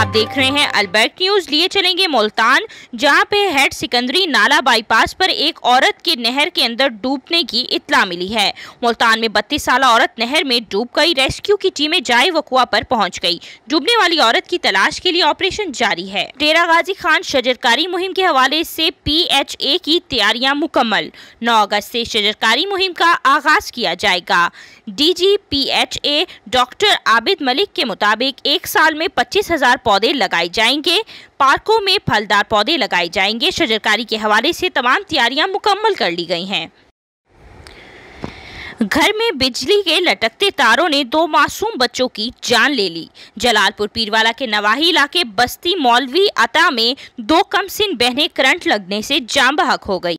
आप देख रहे हैं अल्बर्ट न्यूज लिए चलेंगे मुल्तान जहां पे हेड सिकंदरी नाला बाईपास पर एक औरत के नहर के अंदर डूबने की इतला मिली है मुल्तान में बत्तीस साल औरत नहर में डूब गई रेस्क्यू की टीमें जाए वकुआ पर पहुंच गई डूबने वाली औरत की तलाश के लिए ऑपरेशन जारी है डेरा गाजी खान शजरकारी मुहिम के हवाले से ए की तैयारियां मुकम्मल नौ अगस्त से शजरकारी मुहिम का आगाज किया जाएगा H A doctor Abid Malik के मुताबिक एक साल में पच्चीस हजार पौधे लगाए जाएंगे पार्कों में फलदार पौधे लगाए जाएंगे शजरकारी के हवाले से तमाम तैयारियां मुकम्मल कर ली गई हैं घर में बिजली के लटकते तारों ने दो मासूम बच्चों की जान ले ली जलालपुर पीरवाला के नवाही इलाके बस्ती मौलवी अता में दो कमसिन बहनें करंट लगने से जाम बहक हो गई